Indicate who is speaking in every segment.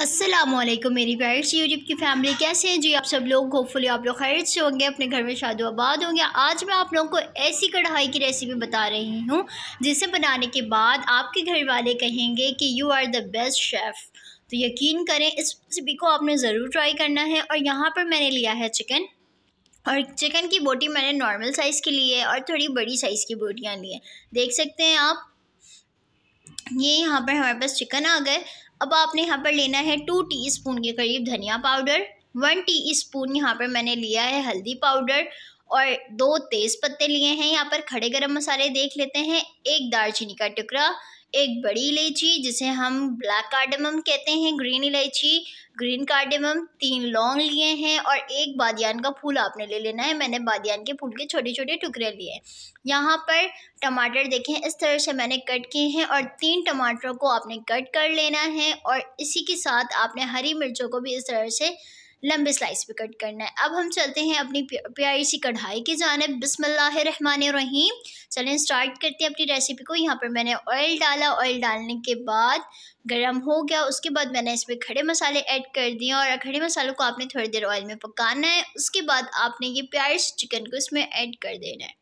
Speaker 1: असलम मेरी parents YouTube की family कैसे हैं जी आप सब लोग होपफुली आप लोग खैर से होंगे अपने घर में शादो आबाद होंगे आज मैं आप लोगों को ऐसी कढ़ाई की रेसिपी बता रही हूँ जिसे बनाने के बाद आपके घर वाले कहेंगे कि you are the best chef तो यकीन करें इस रेसिपी को आपने ज़रूर ट्राई करना है और यहाँ पर मैंने लिया है चिकन और चिकन की बोटी मैंने नॉर्मल साइज़ की ली है और थोड़ी बड़ी साइज़ की बोटियाँ ली हैं देख सकते हैं आप ये यहाँ पर हमारे पास चिकन आ गए अब आपने यहाँ पर लेना है टू टीस्पून के करीब धनिया पाउडर वन टीस्पून यहाँ पर मैंने लिया है हल्दी पाउडर और दो तेज़ पत्ते लिए हैं यहाँ पर खड़े गरम मसाले देख लेते हैं एक दालचीनी का टुकड़ा एक बड़ी इलायची जिसे हम ब्लैक कार्डमम कहते हैं ग्रीन इलायची ग्रीन कार्डमम तीन लौंग लिए हैं और एक बादियान का फूल आपने ले लेना है मैंने बादियान के फूल के छोटे छोटे टुकड़े लिए हैं यहाँ पर टमाटर देखें इस तरह से मैंने कट किए हैं और तीन टमाटरों को आपने कट कर लेना है और इसी के साथ आपने हरी मिर्चों को भी इस तरह से लंबे स्लाइस पे कट करना है अब हम चलते हैं अपनी प्यारी सी कढ़ाई की जानब बिसमीम चलें स्टार्ट करते हैं अपनी रेसिपी को यहाँ पर मैंने ऑयल डाला ऑयल डालने के बाद गर्म हो गया उसके बाद मैंने इसमें खड़े मसाले ऐड कर दिए और खड़े मसालों को आपने थोड़ी देर ऑयल में पकाना है उसके बाद आपने ये प्यारी चिकन को इसमें ऐड कर देना है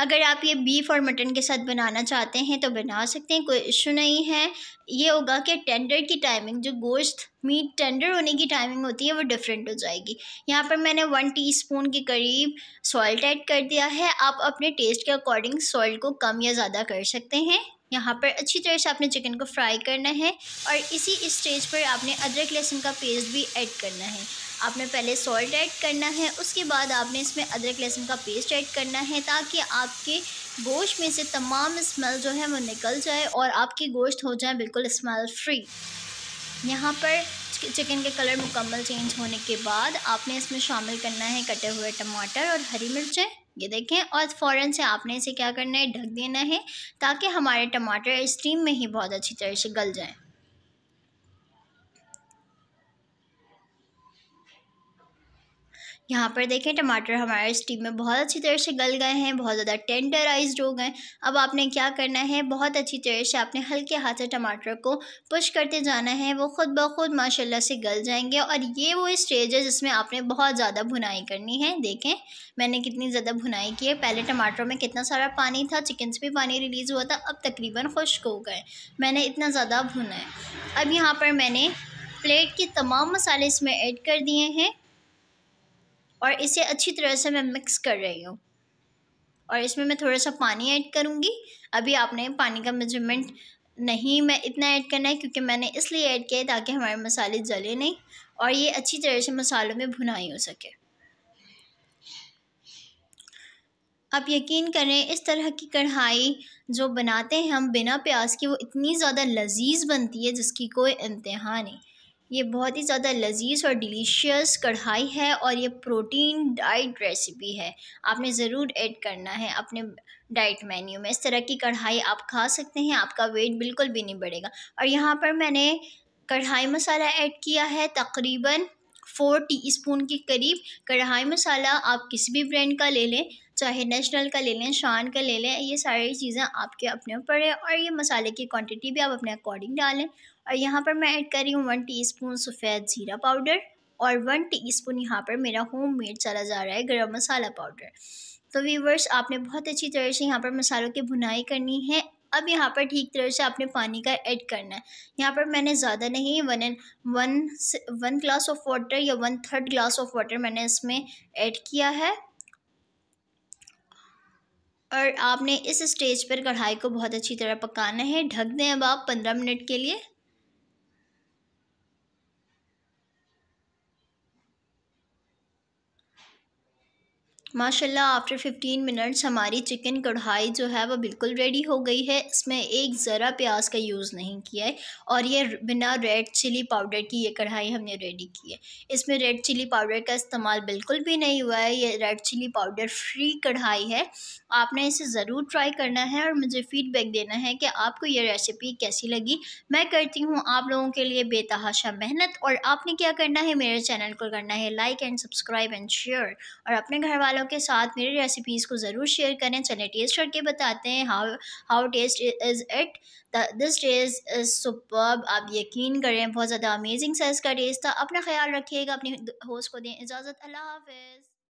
Speaker 1: अगर आप ये बीफ और मटन के साथ बनाना चाहते हैं तो बना सकते हैं कोई इशू नहीं है ये होगा कि टेंडर की टाइमिंग जो गोश्त मीट टेंडर होने की टाइमिंग होती है वो डिफरेंट हो जाएगी यहाँ पर मैंने वन टीस्पून के करीब सॉल्ट ऐड कर दिया है आप अपने टेस्ट के अकॉर्डिंग सॉल्ट को कम या ज़्यादा कर सकते हैं यहाँ पर अच्छी तरह से आपने चिकन को फ्राई करना है और इसी स्टेज पर आपने अदरक लहसुन का पेस्ट भी ऐड करना है आपने पहले सॉल्ट ऐड करना है उसके बाद आपने इसमें अदरक लहसुन का पेस्ट ऐड करना है ताकि आपके गोश्त में से तमाम स्मेल जो है वो निकल जाए और आपके गोश्त हो जाए बिल्कुल स्मेल फ्री यहाँ पर चिकन के कलर मुकम्मल चेंज होने के बाद आपने इसमें शामिल करना है कटे हुए टमाटर और हरी मिर्चें ये देखें और फ़ौरन से आपने इसे क्या करना है ढक देना है ताकि हमारे टमाटर स्टीम में ही बहुत अच्छी तरह से गल जाएँ यहाँ पर देखें टमाटर हमारे स्टीम में बहुत अच्छी तरह से गल गए हैं बहुत ज़्यादा टेंडराइज हो गए अब आपने क्या करना है बहुत अच्छी तरह से आपने हल्के हाथ से टमाटर को पुश करते जाना है वो खुद ब खुद माशाल्लाह से गल जाएंगे और ये वो स्टेज है जिसमें आपने बहुत ज़्यादा भुनाई करनी है देखें मैंने कितनी ज़्यादा भुनाई की है पहले टमाटरों में कितना सारा पानी था चिकन से भी पानी रिलीज़ हुआ था अब तकरीबन खुश्क हो गए मैंने इतना ज़्यादा भुना है अब यहाँ पर मैंने प्लेट के तमाम मसाले इसमें ऐड कर दिए हैं और इसे अच्छी तरह से मैं मिक्स कर रही हूँ और इसमें मैं थोड़ा सा पानी ऐड करूँगी अभी आपने पानी का मेजरमेंट नहीं मैं इतना ऐड करना है क्योंकि मैंने इसलिए ऐड किया है ताकि हमारे मसाले जले नहीं और ये अच्छी तरह से मसालों में भुनाई हो सके आप यकीन करें इस तरह की कढ़ाई जो बनाते हैं हम बिना प्याज के वो इतनी ज़्यादा लजीज बनती है जिसकी कोई इंतहा नहीं ये बहुत ही ज़्यादा लजीज और डिलीशियस कढ़ाई है और ये प्रोटीन डाइट रेसिपी है आपने ज़रूर ऐड करना है अपने डाइट मेन्यू में इस तरह की कढ़ाई आप खा सकते हैं आपका वेट बिल्कुल भी नहीं बढ़ेगा और यहाँ पर मैंने कढ़ाई मसाला ऐड किया है तकरीबन फोर टीस्पून के करीब कढ़ाई मसाला आप किसी भी ब्रांड का ले लें चाहे नेशनल का ले लें शान का ले लें ये सारी चीज़ें आपके अपने ऊपर है और ये मसाले की क्वांटिटी भी आप अपने अकॉर्डिंग डालें और यहाँ पर मैं ऐड कर रही हूँ वन स्पून सफ़ेद ज़ीरा पाउडर और वन टीस्पून यहाँ पर मेरा होम मेड चला जा रहा है गरम मसाला पाउडर तो वीवर्स आपने बहुत अच्छी तरह से यहाँ पर मसालों की भुनाई करनी है अब यहाँ पर ठीक तरह से आपने पानी का ऐड करना है यहाँ पर मैंने ज़्यादा नहीं one and one one glass of water या one third glass of water मैंने इसमें ऐड किया है और आपने इस स्टेज पर कढ़ाई को बहुत अच्छी तरह पकाना है ढक दें अब आप पंद्रह मिनट के लिए माशाल्लाह आफ्टर 15 मिनट्स हमारी चिकन कढ़ाई जो है वो बिल्कुल रेडी हो गई है इसमें एक ज़रा प्याज का यूज़ नहीं किया है और ये बिना रेड चिली पाउडर की ये कढ़ाई हमने रेडी की है इसमें रेड चिली पाउडर का इस्तेमाल बिल्कुल भी नहीं हुआ है ये रेड चिली पाउडर फ्री कढ़ाई है आपने इसे ज़रूर ट्राई करना है और मुझे फ़ीडबैक देना है कि आपको ये रेसिपी कैसी लगी मैं करती हूँ आप लोगों के लिए बेतहाशा मेहनत और आपने क्या करना है मेरे चैनल को करना है like and subscribe and share और अपने घर वालों आप के साथ मेरी रेसिपीज़ को ज़रूर शेयर करें चलें टेस्ट करके बताते हैं how how taste is it this taste is super आप यकीन करें बहुत ज़्यादा अमेजिंग सा इसका टेस्ट था अपना ख्याल रखिएगा अपनी होस्ट को दें इजाज़त अल्लाह हाफिज़